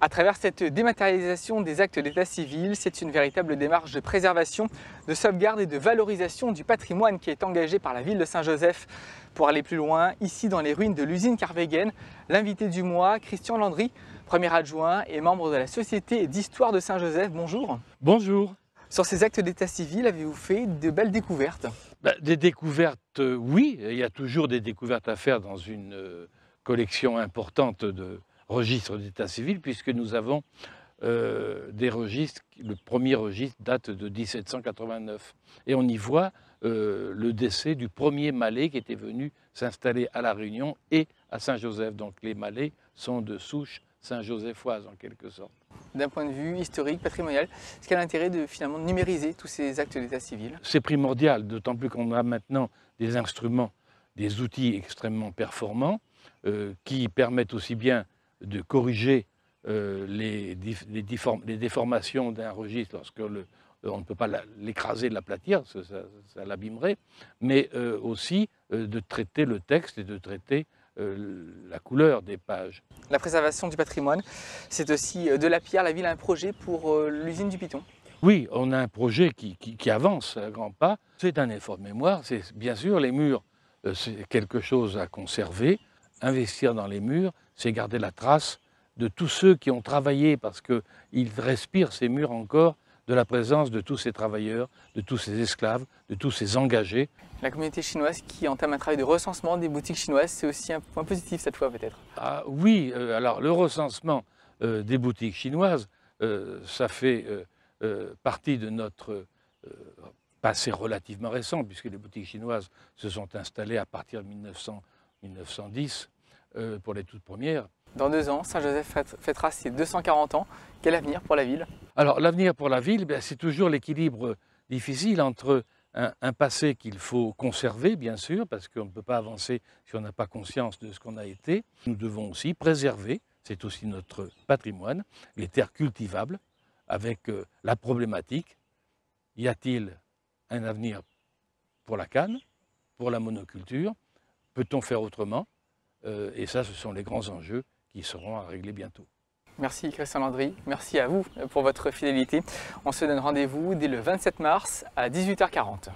À travers cette dématérialisation des actes d'état civil, c'est une véritable démarche de préservation, de sauvegarde et de valorisation du patrimoine qui est engagée par la ville de Saint-Joseph. Pour aller plus loin, ici dans les ruines de l'usine Carvegen, l'invité du mois, Christian Landry, premier adjoint et membre de la Société d'histoire de Saint-Joseph, bonjour. Bonjour. Sur ces actes d'état civil, avez-vous fait de belles découvertes bah, Des découvertes, euh, oui. Il y a toujours des découvertes à faire dans une euh, collection importante de, registre d'état civil, puisque nous avons euh, des registres, le premier registre date de 1789. Et on y voit euh, le décès du premier Malais qui était venu s'installer à La Réunion et à Saint-Joseph. Donc les Malais sont de souche Saint-Josephoise en quelque sorte. D'un point de vue historique, patrimonial, est-ce qu'il y a l'intérêt de finalement numériser tous ces actes d'état civil C'est primordial, d'autant plus qu'on a maintenant des instruments, des outils extrêmement performants euh, qui permettent aussi bien de corriger euh, les, déformations d'un registre lorsque le, euh, on ne peut pas l'écraser, l'aplatir, ça, ça, ça l'abîmerait, mais euh, aussi de traiter le texte et de traiter la couleur des pages. La préservation du patrimoine, c'est aussi de la pierre. La ville a un projet pour l'usine du Piton. Oui, on a un projet qui, avance à grands pas. C'est un effort de mémoire. C'est bien sûr les murs, c'est quelque chose à conserver investir dans les murs, c'est garder la trace de tous ceux qui ont travaillé, parce qu'ils respirent ces murs encore, de la présence de tous ces travailleurs, de tous ces esclaves, de tous ces engagés. La communauté chinoise qui entame un travail de recensement des boutiques chinoises, c'est aussi un point positif cette fois peut-être ah, Oui, euh, alors le recensement euh, des boutiques chinoises, euh, ça fait partie de notre passé relativement récent, puisque les boutiques chinoises se sont installées à partir de 1900. 1910 euh, pour les toutes premières. Dans deux ans, Saint-Joseph fêtera ses 240 ans. Quel avenir pour la ville Alors l'avenir pour la ville, ben, c'est toujours l'équilibre difficile entre un, passé qu'il faut conserver, bien sûr, parce qu'on ne peut pas avancer si on n'a pas conscience de ce qu'on a été. Nous devons aussi préserver, c'est aussi notre patrimoine, les terres cultivables, avec euh, la problématique, y a-t-il un avenir pour la canne, pour la monoculture Peut-on faire autrement euh, Et ça, ce sont les grands enjeux qui seront à régler bientôt. Merci Christian Landry, merci à vous pour votre fidélité. On se donne rendez-vous dès le 27 mars à 18h40.